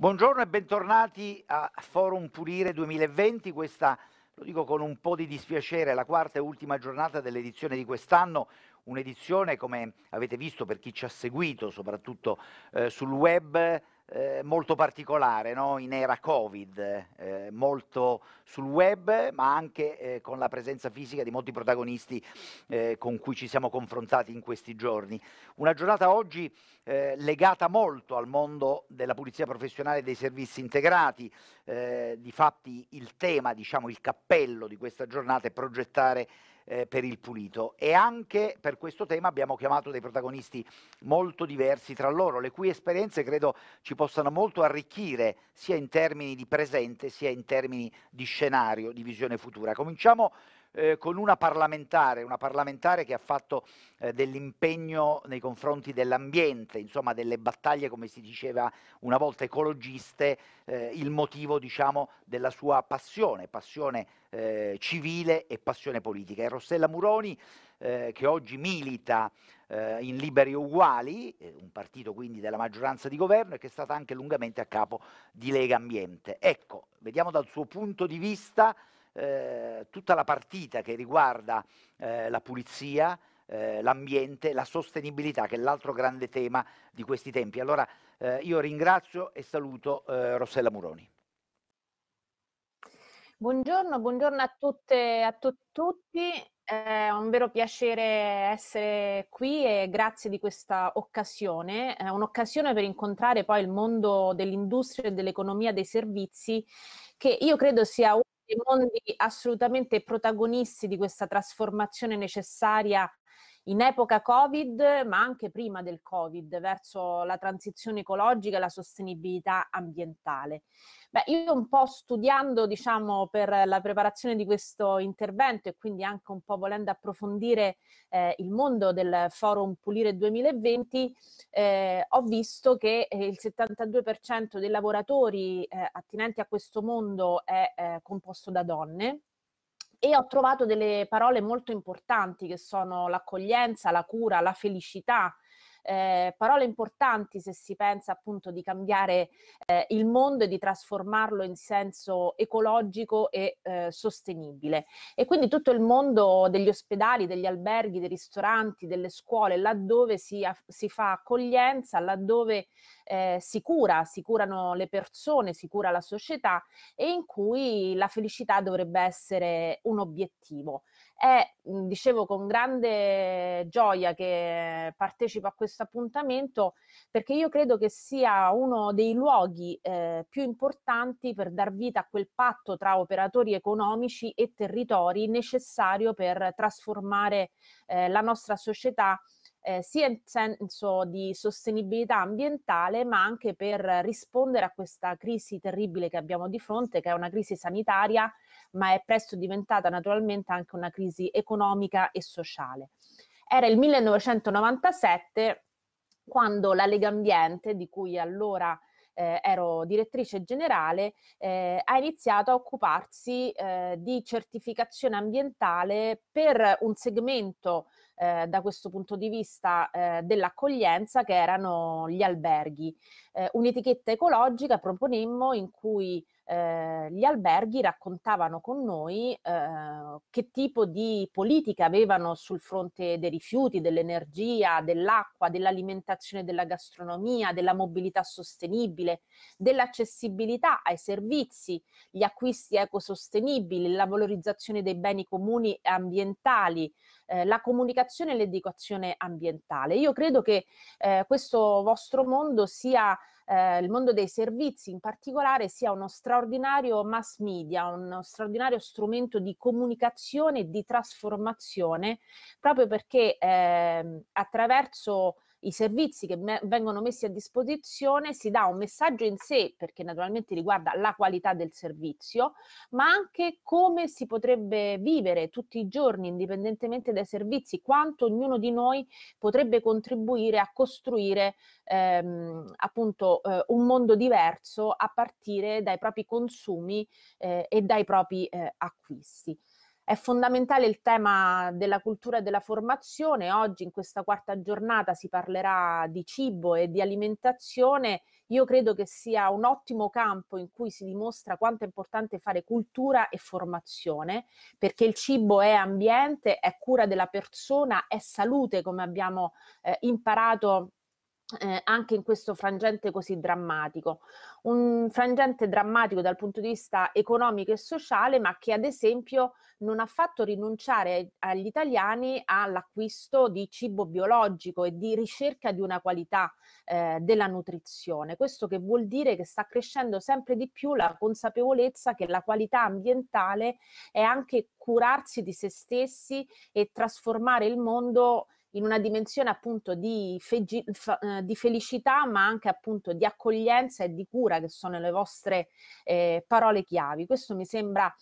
Buongiorno e bentornati a Forum Pulire 2020, questa lo dico con un po' di dispiacere, la quarta e ultima giornata dell'edizione di quest'anno, un'edizione come avete visto per chi ci ha seguito soprattutto eh, sul web eh, molto particolare, no? in era Covid, eh, molto sul web, ma anche eh, con la presenza fisica di molti protagonisti eh, con cui ci siamo confrontati in questi giorni. Una giornata oggi eh, legata molto al mondo della pulizia professionale e dei servizi integrati, eh, difatti il tema, diciamo il cappello di questa giornata è progettare eh, per il pulito e anche per questo tema abbiamo chiamato dei protagonisti molto diversi tra loro, le cui esperienze credo ci possano molto arricchire sia in termini di presente sia in termini di scenario, di visione futura. Cominciamo eh, con una parlamentare, una parlamentare che ha fatto eh, dell'impegno nei confronti dell'ambiente, insomma delle battaglie, come si diceva una volta, ecologiste, eh, il motivo diciamo, della sua passione, passione eh, civile e passione politica. E Rossella Muroni, eh, che oggi milita eh, in Liberi Uguali, un partito quindi della maggioranza di governo e che è stata anche lungamente a capo di Lega Ambiente. Ecco, vediamo dal suo punto di vista eh, tutta la partita che riguarda eh, la pulizia, eh, l'ambiente, la sostenibilità, che è l'altro grande tema di questi tempi. Allora eh, io ringrazio e saluto eh, Rossella Muroni. Buongiorno, buongiorno a tutte e a tu, tutti. È un vero piacere essere qui e grazie di questa occasione. È un'occasione per incontrare poi il mondo dell'industria e dell'economia dei servizi che io credo sia uno mondi assolutamente protagonisti di questa trasformazione necessaria in epoca Covid, ma anche prima del Covid, verso la transizione ecologica e la sostenibilità ambientale. Beh, io un po' studiando, diciamo, per la preparazione di questo intervento e quindi anche un po' volendo approfondire eh, il mondo del forum Pulire 2020, eh, ho visto che eh, il 72% dei lavoratori eh, attinenti a questo mondo è eh, composto da donne e ho trovato delle parole molto importanti che sono l'accoglienza, la cura, la felicità, eh, parole importanti se si pensa appunto di cambiare eh, il mondo e di trasformarlo in senso ecologico e eh, sostenibile. E quindi tutto il mondo degli ospedali, degli alberghi, dei ristoranti, delle scuole, laddove si, si fa accoglienza, laddove eh, si cura, si curano le persone, si cura la società e in cui la felicità dovrebbe essere un obiettivo. È, mhmm, dicevo, con grande gioia che partecipo a questo appuntamento perché io credo che sia uno dei luoghi eh, più importanti per dar vita a quel patto tra operatori economici e territori necessario per trasformare eh, la nostra società eh, sia in senso di sostenibilità ambientale, ma anche per rispondere a questa crisi terribile che abbiamo di fronte, che è una crisi sanitaria ma è presto diventata naturalmente anche una crisi economica e sociale. Era il 1997 quando la Lega Ambiente, di cui allora eh, ero direttrice generale, eh, ha iniziato a occuparsi eh, di certificazione ambientale per un segmento eh, da questo punto di vista eh, dell'accoglienza che erano gli alberghi. Eh, un'etichetta ecologica proponemmo in cui eh, gli alberghi raccontavano con noi eh, che tipo di politica avevano sul fronte dei rifiuti, dell'energia, dell'acqua, dell'alimentazione, della gastronomia, della mobilità sostenibile, dell'accessibilità ai servizi, gli acquisti ecosostenibili, la valorizzazione dei beni comuni e ambientali, eh, la comunicazione e l'educazione ambientale. Io credo che eh, questo vostro mondo sia eh, il mondo dei servizi in particolare sia uno straordinario mass media, uno straordinario strumento di comunicazione e di trasformazione, proprio perché eh, attraverso i servizi che me- vengono messi a disposizione, si dà un messaggio in sé perché naturalmente riguarda la qualità del servizio, ma anche come si potrebbe vivere tutti i giorni indipendentemente dai servizi, quanto ognuno di noi potrebbe contribuire a costruire ehm, appunto eh, un mondo diverso a partire dai propri consumi eh, e dai propri eh, acquisti. È fondamentale il tema della cultura e della formazione. Oggi, in questa quarta giornata, si parlerà di cibo e di alimentazione. Io credo che sia un ottimo campo in cui si dimostra quanto è importante fare cultura e formazione, perché il cibo è ambiente, è cura della persona, è salute, come abbiamo eh, imparato eh, anche in questo frangente così drammatico. Un frangente drammatico dal punto di vista economico e sociale, ma che ad esempio non ha fatto rinunciare agli italiani all'acquisto di cibo biologico e di ricerca di una qualità eh, della nutrizione. Questo che vuol dire che sta crescendo sempre di più la consapevolezza che la qualità ambientale è anche curarsi di se stessi e trasformare il mondo in una dimensione appunto di, fegi- eh, di, felicità, ma anche appunto di accoglienza e di cura, che sono le vostre eh, parole chiavi. Questo mi sembra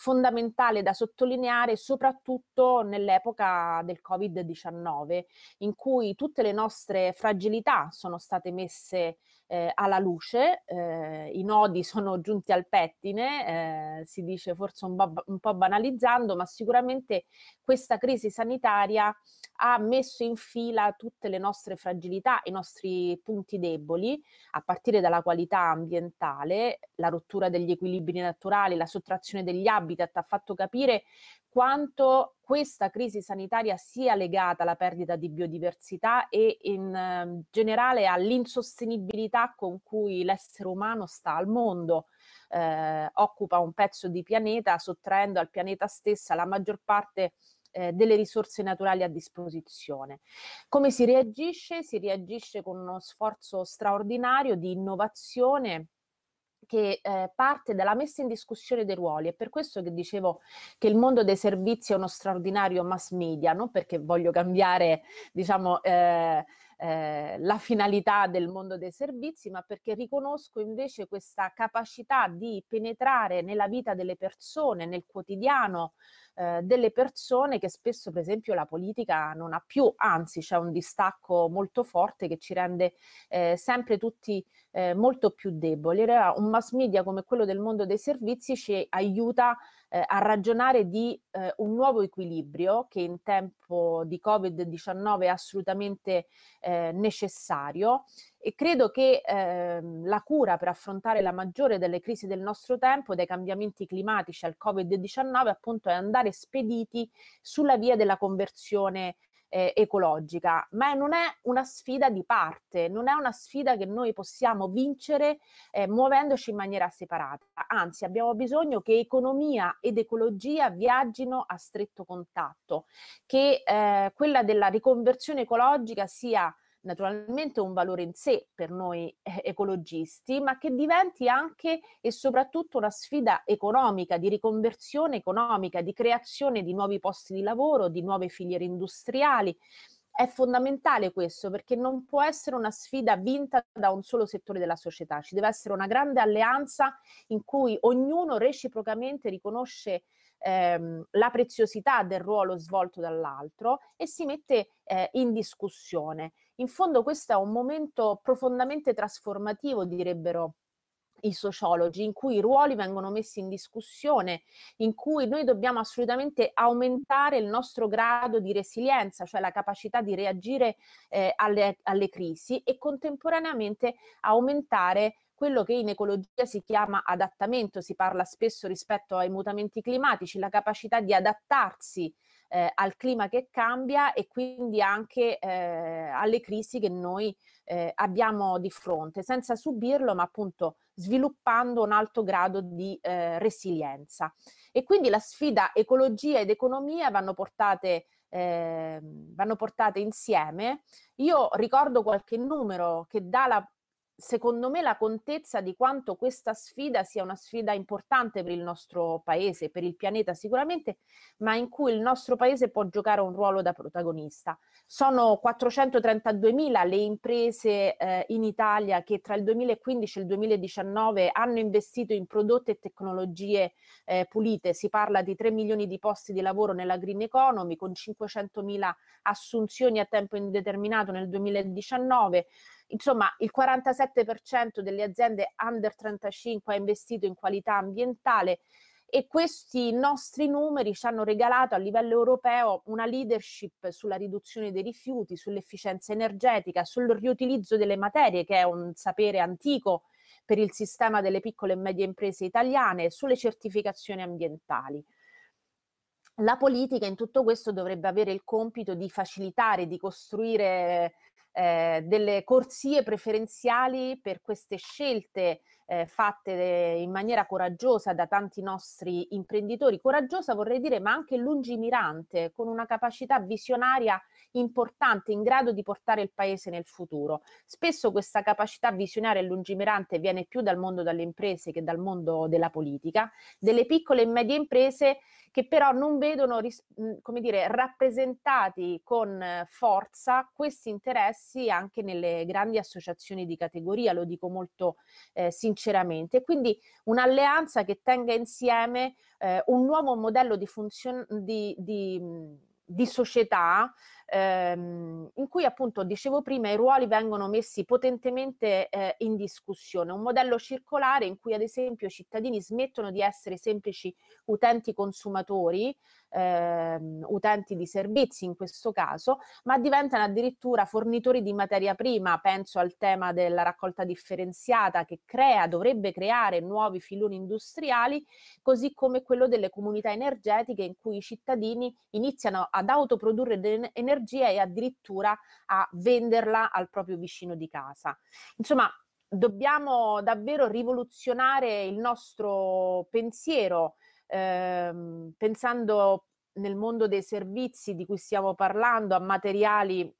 fondamentale da sottolineare soprattutto nell'epoca del Covid-19, in cui tutte le nostre fragilità sono state messe eh, alla luce, eh, i nodi sono giunti al pettine, eh, si dice forse un, ba- un po' banalizzando, ma sicuramente questa crisi sanitaria ha messo in fila tutte le nostre fragilità, i nostri punti deboli, a partire dalla qualità ambientale, la rottura degli equilibri naturali, la sottrazione degli habitat, ha fatto capire quanto questa crisi sanitaria sia legata alla perdita di biodiversità e in eh, generale all'insostenibilità con cui l'essere umano sta al mondo, eh, occupa un pezzo di pianeta sottraendo al pianeta stessa la maggior parte eh, delle risorse naturali a disposizione. Come si reagisce? Si reagisce con uno sforzo straordinario di innovazione che eh, parte dalla messa in discussione dei ruoli. È per questo che dicevo che il mondo dei servizi è uno straordinario mass media, non perché voglio cambiare, diciamo, eh, eh, la finalità del mondo dei servizi, ma perché riconosco invece questa capacità di penetrare nella vita delle persone, nel quotidiano eh, delle persone che spesso per esempio la politica non ha più, anzi c'è un distacco molto forte che ci rende eh, sempre tutti eh, molto più deboli. Era un mass media come quello del mondo dei servizi ci aiuta eh, a ragionare di eh, un nuovo equilibrio che in tempo di Covid-19 è assolutamente eh, necessario e credo che ehm, la cura per affrontare la maggiore delle crisi del nostro tempo, dai cambiamenti climatici al Covid-19, appunto è andare spediti sulla via della conversione eh, ecologica, ma non è una sfida di parte, non è una sfida che noi possiamo vincere eh, muovendoci in maniera separata, anzi abbiamo bisogno che economia ed ecologia viaggino a stretto contatto, che eh, quella della riconversione ecologica sia naturalmente un valore in sé per noi eh, ecologisti, ma che diventi anche e soprattutto una sfida economica, di riconversione economica, di creazione di nuovi posti di lavoro, di nuove filiere industriali. È fondamentale questo perché non può essere una sfida vinta da un solo settore della società, ci deve essere una grande alleanza in cui ognuno reciprocamente riconosce ehm, la preziosità del ruolo svolto dall'altro e si mette eh, in discussione. In fondo questo è un momento profondamente trasformativo, direbbero i sociologi, in cui i ruoli vengono messi in discussione, in cui noi dobbiamo assolutamente aumentare il nostro grado di resilienza, cioè la capacità di reagire eh, alle, alle crisi e contemporaneamente aumentare quello che in ecologia si chiama adattamento, si parla spesso rispetto ai mutamenti climatici, la capacità di adattarsi eh, al clima che cambia e quindi anche eh, alle crisi che noi eh, abbiamo di fronte, senza subirlo, ma appunto sviluppando un alto grado di eh, resilienza. E quindi la sfida ecologia ed economia vanno portate eh, vanno portate insieme. Io ricordo qualche numero che dà la secondo me, la contezza di quanto questa sfida sia una sfida importante per il nostro paese, per il pianeta sicuramente, ma in cui il nostro paese può giocare un ruolo da protagonista. Sono 432.000 le imprese eh, in Italia che tra il 2015 e il 2019 hanno investito in prodotti e tecnologie eh, pulite. Si parla di 3 milioni di posti di lavoro nella green economy, con 500.000 assunzioni a tempo indeterminato nel 2019. Insomma, il 47% delle aziende under 35 ha investito in qualità ambientale e questi nostri numeri ci hanno regalato a livello europeo una leadership sulla riduzione dei rifiuti, sull'efficienza energetica, sul riutilizzo delle materie, che è un sapere antico per il sistema delle piccole e medie imprese italiane, sulle certificazioni ambientali. La politica in tutto questo dovrebbe avere il compito di facilitare, di costruire eh, delle corsie preferenziali per queste scelte eh, fatte eh, in maniera coraggiosa da tanti nostri imprenditori. Coraggiosa vorrei dire, ma anche lungimirante, con una capacità visionaria importante in grado di portare il paese nel futuro. Spesso questa capacità visionaria e lungimirante viene più dal mondo delle imprese che dal mondo della politica, delle piccole e medie imprese che però non vedono come dire, rappresentati con eh, forza questi interessi anche nelle grandi associazioni di categoria, lo dico molto eh, sinceramente. Quindi un'alleanza che tenga insieme eh, un nuovo modello di, funzion- di, di, di società ehm, in cui appunto dicevo prima i ruoli vengono messi potentemente eh, in discussione, un modello circolare in cui ad esempio i cittadini smettono di essere semplici utenti consumatori ehm, utenti di servizi in questo caso, ma diventano addirittura fornitori di materia prima, penso al tema della raccolta differenziata che crea, dovrebbe creare nuovi filoni industriali, così come quello delle comunità energetiche in cui i cittadini iniziano ad autoprodurre energia e addirittura a venderla al proprio vicino di casa. Insomma, dobbiamo davvero rivoluzionare il nostro pensiero ehm, pensando nel mondo dei servizi di cui stiamo parlando, a materiali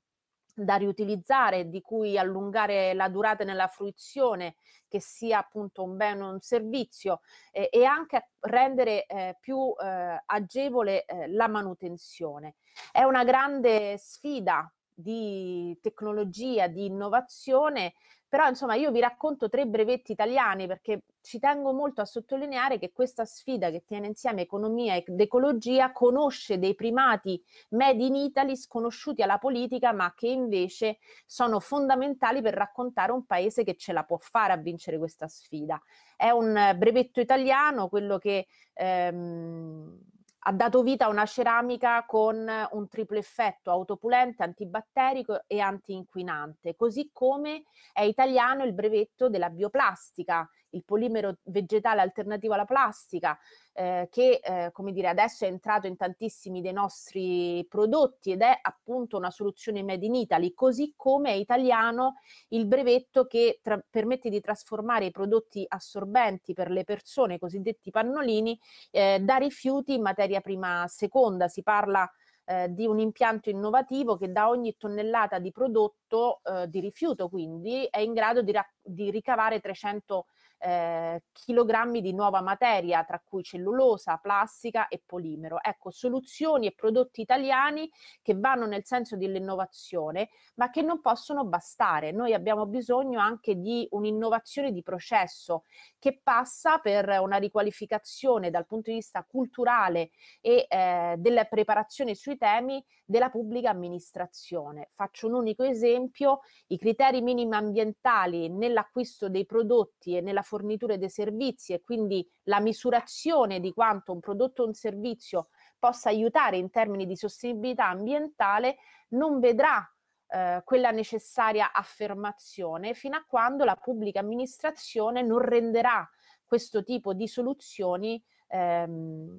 da riutilizzare, di cui allungare la durata nella fruizione, che sia appunto un bene o un servizio, eh, e anche rendere eh, più eh, agevole eh, la manutenzione. È una grande sfida di tecnologia, di innovazione però insomma io vi racconto tre brevetti italiani perché ci tengo molto a sottolineare che questa sfida che tiene insieme economia ed ecologia conosce dei primati made in Italy sconosciuti alla politica ma che invece sono fondamentali per raccontare un paese che ce la può fare a vincere questa sfida. È un eh, brevetto italiano, quello che... Ehm, ha dato vita a una ceramica con un triplo effetto autopulente, antibatterico e antiinquinante, così come è italiano il brevetto della bioplastica il polimero vegetale alternativo alla plastica, eh, che eh, come dire, adesso è entrato in tantissimi dei nostri prodotti ed è appunto una soluzione made in Italy, così come è italiano il brevetto che tra- permette di trasformare i prodotti assorbenti per le persone, i cosiddetti pannolini, eh, da rifiuti in materia prima seconda. Si parla eh, di un impianto innovativo che da ogni tonnellata di prodotto eh, di rifiuto quindi è in grado di, ra- di ricavare 300 eh, chilogrammi di nuova materia, tra cui cellulosa, plastica e polimero. Ecco, soluzioni e prodotti italiani che vanno nel senso dell'innovazione, ma che non possono bastare. Noi abbiamo bisogno anche di un'innovazione di processo che passa per una riqualificazione dal punto di vista culturale e eh, della preparazione sui temi della pubblica amministrazione. Faccio un unico esempio, i criteri minimi ambientali nell'acquisto dei prodotti e nella fornitura dei servizi e quindi la misurazione di quanto un prodotto o un servizio possa aiutare in termini di sostenibilità ambientale non vedrà eh, quella necessaria affermazione fino a quando la pubblica amministrazione non renderà questo tipo di soluzioni ehm,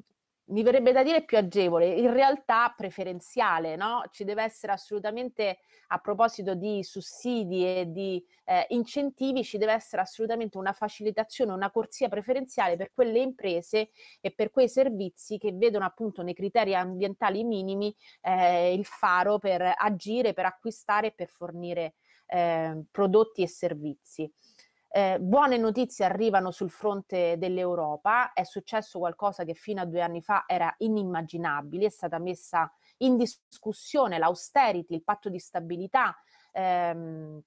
mi verrebbe da dire più agevole, in realtà preferenziale, no? Ci deve essere assolutamente, a proposito di sussidi e di eh, incentivi, ci deve essere assolutamente una facilitazione, una corsia preferenziale per quelle imprese e per quei servizi che vedono appunto nei criteri ambientali minimi eh, il faro per agire, per acquistare e per fornire eh, prodotti e servizi. Eh, buone notizie arrivano sul fronte dell'Europa, è successo qualcosa che fino a due anni fa era inimmaginabile, è stata messa in discussione l'austerity, il patto di stabilità, ehm,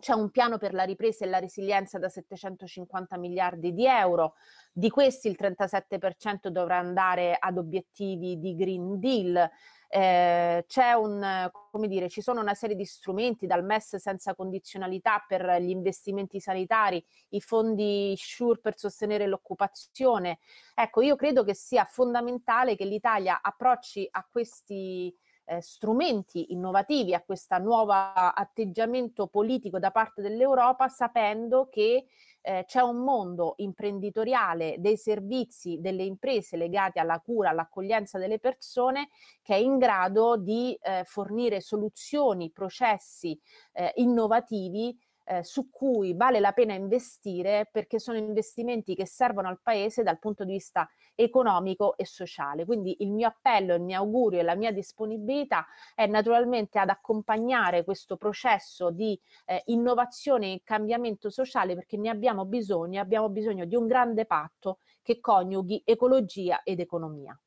c'è un piano per la ripresa e la resilienza da 750 miliardi di euro, di questi il 37% dovrà andare ad obiettivi di Green Deal, eh, c'è un, come dire, ci sono una serie di strumenti dal MES senza condizionalità per gli investimenti sanitari, i fondi SURE per sostenere l'occupazione. Ecco, io credo che sia fondamentale che l'Italia approcci a questi eh, strumenti innovativi a questo nuovo atteggiamento politico da parte dell'Europa, sapendo che eh, c'è un mondo imprenditoriale dei servizi delle imprese legati alla cura, all'accoglienza delle persone che è in grado di eh, fornire soluzioni, processi eh, innovativi eh, su cui vale la pena investire perché sono investimenti che servono al paese dal punto di vista economico e sociale. Quindi il mio appello, il mio augurio e la mia disponibilità è naturalmente ad accompagnare questo processo di eh, innovazione e cambiamento sociale perché ne abbiamo bisogno, abbiamo bisogno di un grande patto che coniughi ecologia ed economia.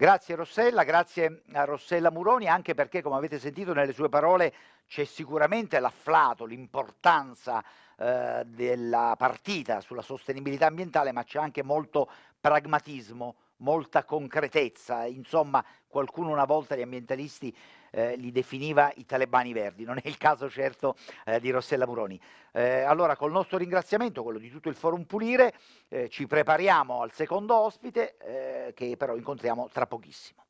Grazie Rossella, grazie a Rossella Muroni, anche perché come avete sentito nelle sue parole c'è sicuramente l'afflato, l'importanza eh, della partita sulla sostenibilità ambientale, ma c'è anche molto pragmatismo, molta concretezza. Insomma, qualcuno una volta gli ambientalisti eh, li definiva i talebani verdi, non è il caso certo eh, di Rossella Muroni. Eh, allora col nostro ringraziamento, quello di tutto il Forum Pulire, eh, ci prepariamo al secondo ospite eh, che però incontriamo tra pochissimo.